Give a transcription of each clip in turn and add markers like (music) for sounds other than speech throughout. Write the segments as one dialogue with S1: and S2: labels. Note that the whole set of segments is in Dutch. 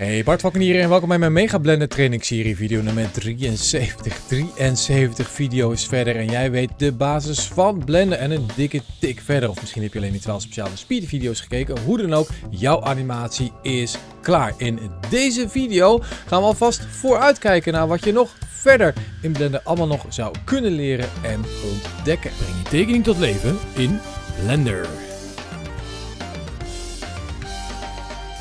S1: Hey, Bart Wakken hier en welkom bij mijn Mega Blender Training Serie video nummer 73. 73 video's verder en jij weet de basis van Blender en een dikke tik verder. Of misschien heb je alleen niet wel speciale speed video's gekeken. Hoe dan ook, jouw animatie is klaar. In deze video gaan we alvast vooruitkijken naar wat je nog verder in Blender allemaal nog zou kunnen leren en ontdekken. Breng je tekening tot leven in Blender.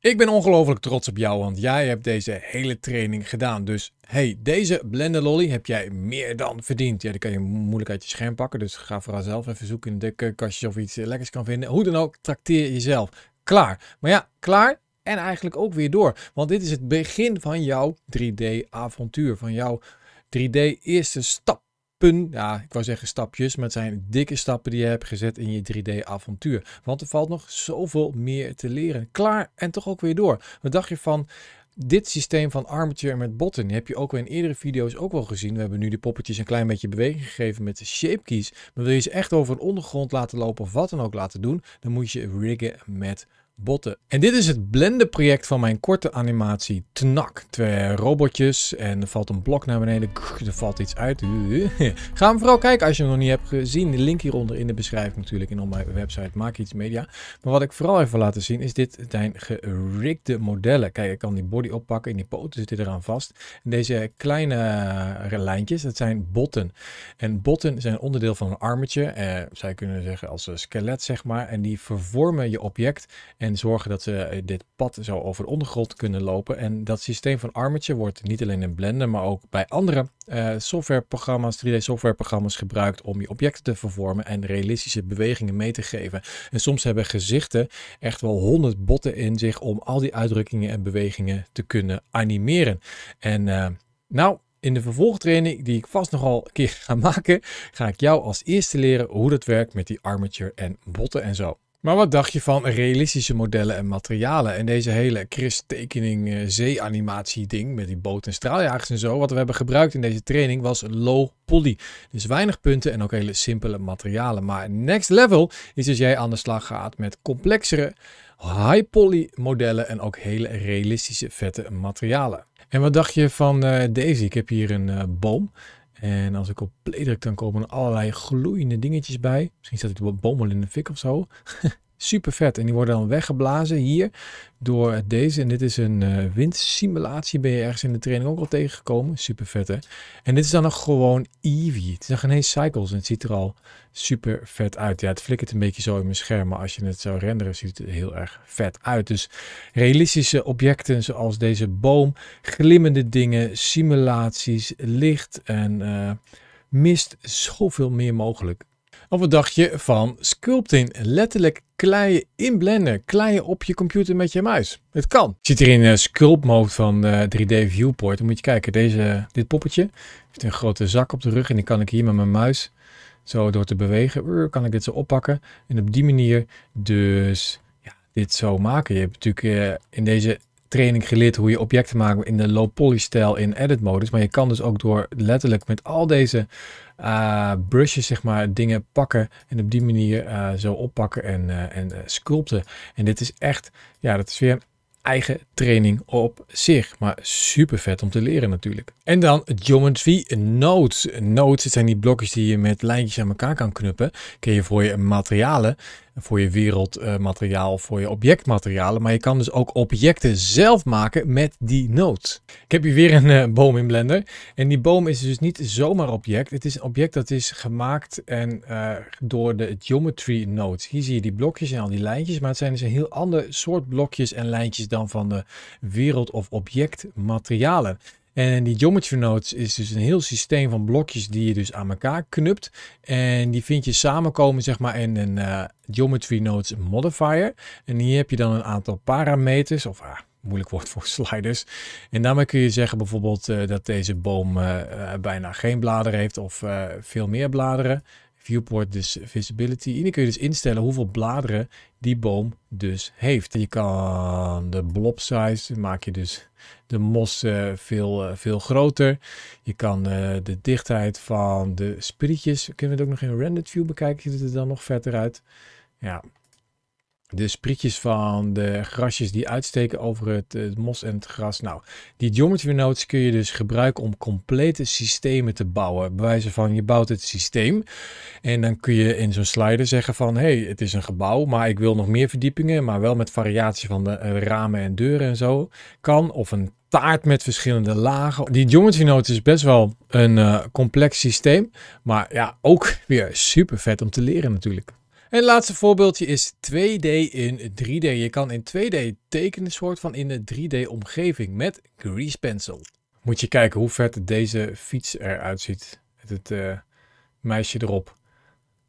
S1: Ik ben ongelooflijk trots op jou, want jij hebt deze hele training gedaan. Dus hey, deze Blender Lolly heb jij meer dan verdiend. Ja, die kan je moeilijk uit je scherm pakken, dus ga vooral zelf even zoeken in de kastjes of je iets eh, lekkers kan vinden. Hoe dan ook, trakteer jezelf. Klaar. Maar ja, klaar en eigenlijk ook weer door. Want dit is het begin van jouw 3D-avontuur, van jouw 3D-eerste stap Pun, ja, ik wou zeggen stapjes, maar het zijn dikke stappen die je hebt gezet in je 3D-avontuur. Want er valt nog zoveel meer te leren. Klaar en toch ook weer door. Wat dacht je van dit systeem van armature met botten heb je ook in eerdere video's ook wel gezien. We hebben nu de poppetjes een klein beetje beweging gegeven met de shape keys. Maar wil je ze echt over een ondergrond laten lopen of wat dan ook laten doen, dan moet je riggen met botten. En dit is het blende project van mijn korte animatie Tnak. Twee robotjes en er valt een blok naar beneden. Er valt iets uit. (laughs) Ga hem vooral kijken als je hem nog niet hebt gezien. De link hieronder in de beschrijving natuurlijk en op mijn website Maak Iets Media. Maar wat ik vooral even laten zien is dit zijn gerigde modellen. Kijk, ik kan die body oppakken en die poten zitten eraan vast. En deze kleine lijntjes, dat zijn botten. En botten zijn onderdeel van een armetje. Eh, zij kunnen zeggen als een skelet zeg maar. En die vervormen je object en en zorgen dat ze eh, dit pad zo over de ondergrond kunnen lopen. En dat systeem van Armature wordt niet alleen in Blender, maar ook bij andere eh, softwareprogramma's, 3D softwareprogramma's gebruikt om je objecten te vervormen en realistische bewegingen mee te geven. En soms hebben gezichten echt wel honderd botten in zich om al die uitdrukkingen en bewegingen te kunnen animeren. En eh, nou, in de vervolgtraining, die ik vast nogal een keer ga maken, ga ik jou als eerste leren hoe dat werkt met die armature en botten en zo. Maar wat dacht je van realistische modellen en materialen en deze hele Chris-tekening eh, ding met die boot en straaljagers en zo? Wat we hebben gebruikt in deze training was low poly. Dus weinig punten en ook hele simpele materialen. Maar next level is als dus jij aan de slag gaat met complexere high poly modellen en ook hele realistische vette materialen. En wat dacht je van eh, deze? Ik heb hier een eh, boom. En als ik op play druk, dan komen er allerlei gloeiende dingetjes bij. Misschien staat wat bommel in de fik of zo. (laughs) Super vet. En die worden dan weggeblazen hier door deze. En dit is een eh, windsimulatie. Ben je ergens in de training ook al tegengekomen. Super vet hè. En dit is dan e nog gewoon Eevee. Het zijn geen cycles. En het ziet er al super vet uit. Ja, het flikkert een beetje zo in mijn scherm. Maar als je het zou renderen, ziet het er heel erg vet uit. Dus realistische objecten zoals deze boom. Glimmende dingen. Simulaties. Licht en... Uh, mist zoveel meer mogelijk. Of wat dacht je van sculpting? Letterlijk kleien inblenden, kleien op je computer met je muis. Het kan. Zit hier in eh, sculpt mode van 3D eh, viewport. Dan moet je kijken, deze, dit poppetje heeft een grote zak op de rug en die kan ik hier met mijn muis zo door te bewegen, kan ik dit zo oppakken. En op die manier dus ja, dit zo maken. Je hebt natuurlijk eh, in deze training geleerd hoe je objecten maakt in de low poly stijl in edit modus. Maar je kan dus ook door letterlijk met al deze eh, brushes, zeg maar, dingen pakken en op die manier eh, zo oppakken en, eh, en sculpten. En dit is echt, ja, dat is weer een eigen training op zich. Maar super vet om te leren natuurlijk. En dan Geometry notes notes het zijn die blokjes die je met lijntjes aan elkaar kan knuppen. Kun je voor je materialen voor je wereldmateriaal of eh, voor je objectmaterialen. Maar je kan dus ook objecten zelf maken met die noot. Ik heb hier weer een eh, boom in Blender. En die boom is dus niet zomaar object. Het is een object dat is gemaakt en, eh, door de geometry node. Hier zie je die blokjes en al die lijntjes. Maar het zijn dus een heel ander soort blokjes en lijntjes dan van de wereld- of objectmaterialen. En die geometry nodes is dus een heel systeem van blokjes die je dus aan elkaar knupt. En die vind je samenkomen zeg maar in een eh, geometry nodes modifier. En hier heb je dan een aantal parameters of ah, moeilijk woord voor sliders. En daarmee kun je zeggen bijvoorbeeld eh, dat deze boom eh, bijna geen bladeren heeft of veel meer bladeren viewport dus visibility. En dan kun je dus instellen hoeveel bladeren die boom dus heeft. Je kan de blob size, maak je dus de mos eh, veel, eh, veel groter. Je kan eh, de dichtheid van de sprietjes, kunnen we het ook nog in rendered view bekijken, ziet het er dan nog verder uit. Ja, de sprietjes van de grasjes die uitsteken over het, mos en het gras. Nou, die geometry nodes kun je dus gebruiken om complete systemen te bouwen. Bij wijze van, je bouwt het systeem en dan kun je in zo'n slider zeggen van... hey, het is een gebouw, maar ik wil nog meer verdiepingen... maar wel met variatie van de eh, ramen en deuren en zo kan. Of een taart met verschillende lagen. Die geometry nodes is best wel een eh, complex systeem... maar ja, ook (laughs) weer super vet om te leren natuurlijk. En het laatste voorbeeldje is 2D in 3D. Je kan in 2D tekenen soort van in de 3D omgeving met Grease Pencil. Moet je kijken hoe vet deze fiets eruit ziet. Met het eh, meisje erop.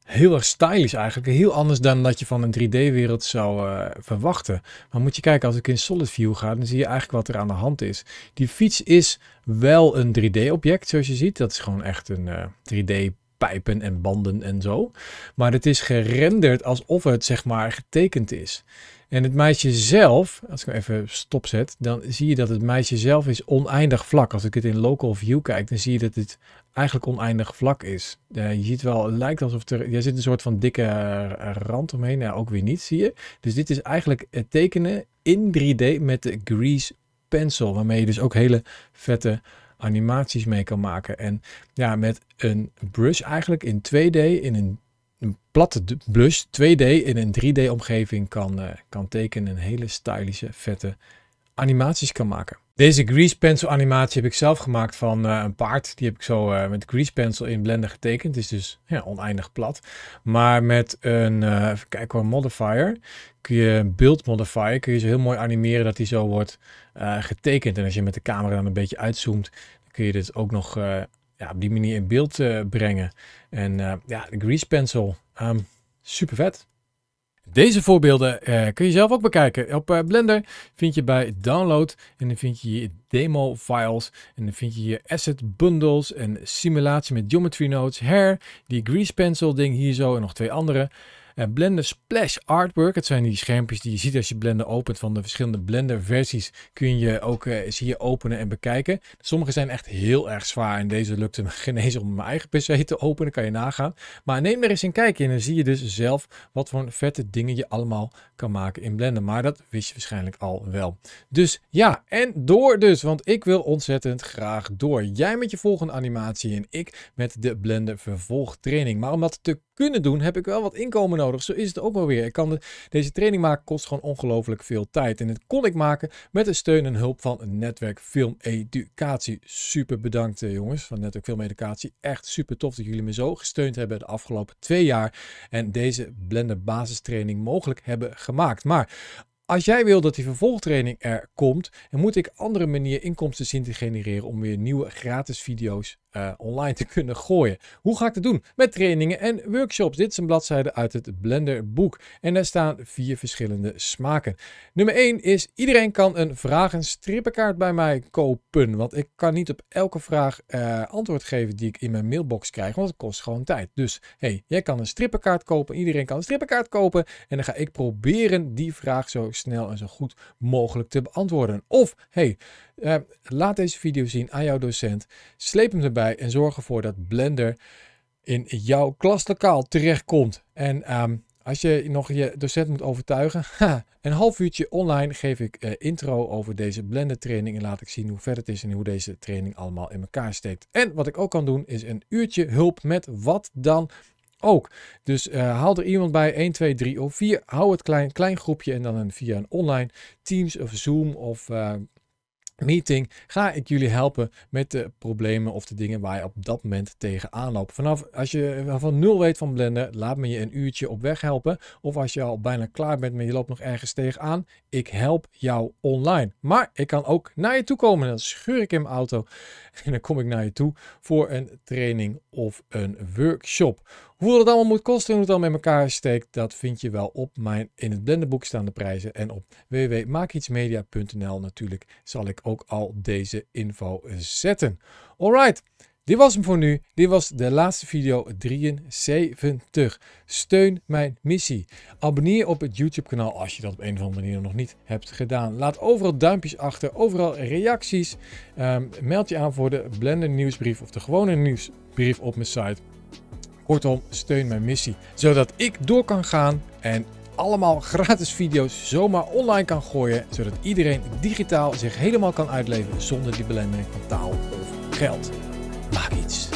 S1: Heel erg stylish eigenlijk. Heel anders dan dat je van een 3D-wereld zou eh, verwachten. Maar moet je kijken, als ik in Solid View ga, dan zie je eigenlijk wat er aan de hand is. Die fiets is wel een 3D-object, zoals je ziet. Dat is gewoon echt een 3 eh, d pijpen en banden en zo. Maar het is gerenderd alsof het zeg maar getekend is. En het meisje zelf, als ik hem even stopzet, dan zie je dat het meisje zelf is oneindig vlak. Als ik het in local view kijk, dan zie je dat het eigenlijk oneindig vlak is. je ziet wel, het lijkt alsof er, er zit een soort van dikke rand omheen. Nou, ook weer niet, zie je. Dus dit is eigenlijk het tekenen in 3D met de grease pencil, waarmee je dus ook hele vette animaties mee kan maken. En ja, met een brush eigenlijk in 2D, in een, een platte blush, 2D in een 3D omgeving kan, eh, kan tekenen. En hele stylische, vette animaties kan maken. Deze grease pencil animatie heb ik zelf gemaakt van eh, een paard. Die heb ik zo eh, met grease pencil in Blender getekend. Het is dus ja, oneindig plat. Maar met een, uh, even kijken modifier. Kun je een build modifier, kun je zo heel mooi animeren dat die zo wordt getekend. En als je met de camera dan een beetje uitzoomt, dan kun je dit ook nog ja, op die manier in beeld brengen. En ja, de grease pencil, ehm, super vet. Deze voorbeelden eh, kun je zelf ook bekijken. Op eh, Blender vind je bij download en dan vind je je demo files en dan vind je je asset bundles en simulatie met geometry nodes, hair, die grease pencil ding hier zo en nog twee andere. En eh, Blender Splash Artwork, het zijn die schermpjes die je ziet als je Blender opent van de verschillende Blender versies, kun je ook eens eh, hier openen en bekijken. Sommige zijn echt heel erg zwaar en deze lukte me geen om mijn eigen pc te openen, kan je nagaan. Maar neem er eens een kijkje en dan zie je dus zelf wat voor vette dingen je allemaal kan maken in Blender. Maar dat wist je waarschijnlijk al wel. Dus ja, en door dus, want ik wil ontzettend graag door. Jij met je volgende animatie en ik met de Blender vervolgtraining. Maar om dat te kunnen doen heb ik wel wat inkomen nodig. Zo is het ook weer. Ik kan deze training maken kost gewoon ongelooflijk veel tijd. En het kon ik maken met de steun en hulp van netwerk Film Educatie. Super bedankt eh, jongens van Netwerk Film Educatie. Echt super tof dat jullie me zo gesteund hebben de afgelopen twee jaar. En deze Blender basistraining mogelijk hebben gemaakt. Maar als jij wil dat die vervolgtraining er komt, dan moet ik andere manieren inkomsten zien te genereren om weer nieuwe gratis video's eh, online te kunnen gooien. Hoe ga ik dat doen? Met trainingen en workshops. Dit is een bladzijde uit het Blender boek. En daar staan vier verschillende smaken. Nummer 1 is iedereen kan een vraag- en strippenkaart bij mij kopen. Want ik kan niet op elke vraag eh, antwoord geven die ik in mijn mailbox krijg. Want het kost gewoon tijd. Dus hey, jij kan een strippenkaart kopen. Iedereen kan een strippenkaart kopen. En dan ga ik proberen die vraag zo snel en zo goed mogelijk te beantwoorden. Of hey, Ehm, laat deze video zien aan jouw docent. Sleep hem erbij en zorg ervoor dat Blender in jouw klaslokaal terechtkomt. En ehm, als je nog je docent moet overtuigen, (laughs) een half uurtje online geef ik eh, intro over deze Blender training en laat ik zien hoe ver het is en hoe deze training allemaal in elkaar steekt. En wat ik ook kan doen is een uurtje hulp met wat dan ook. Dus eh, haal er iemand bij, 1, 2, 3 of 4. Hou het klein, klein groepje en dan via een online Teams of Zoom of ehm, meeting ga ik jullie helpen met de problemen of de dingen waar je op dat moment tegenaan loopt. Vanaf als je van nul weet van Blender, laat me je een uurtje op weg helpen. Of als je al bijna klaar bent, maar je loopt nog ergens tegenaan, ik help jou online. Maar ik kan ook naar je toe komen. Dan schuur ik in mijn auto en dan kom ik naar je toe voor een training of een workshop hoe het allemaal moet kosten en hoe het allemaal met elkaar steekt, dat vind je wel op mijn in het blenderboek staande prijzen en op www.maakietsmedia.nl natuurlijk zal ik ook al deze info zetten. Alright, dit was hem voor nu. Dit was de laatste video 73. Steun mijn missie. Abonneer op het YouTube kanaal als je dat op een of andere manier nog niet hebt gedaan. Laat overal duimpjes achter, overal reacties. Ehm, meld je aan voor de Blender nieuwsbrief of de gewone nieuwsbrief op mijn site. Kortom, steun mijn missie, zodat ik door kan gaan en allemaal (laughs) gratis video's zomaar online kan gooien, zodat iedereen digitaal zich helemaal kan uitleven zonder die belemmering van taal of geld. Maak iets.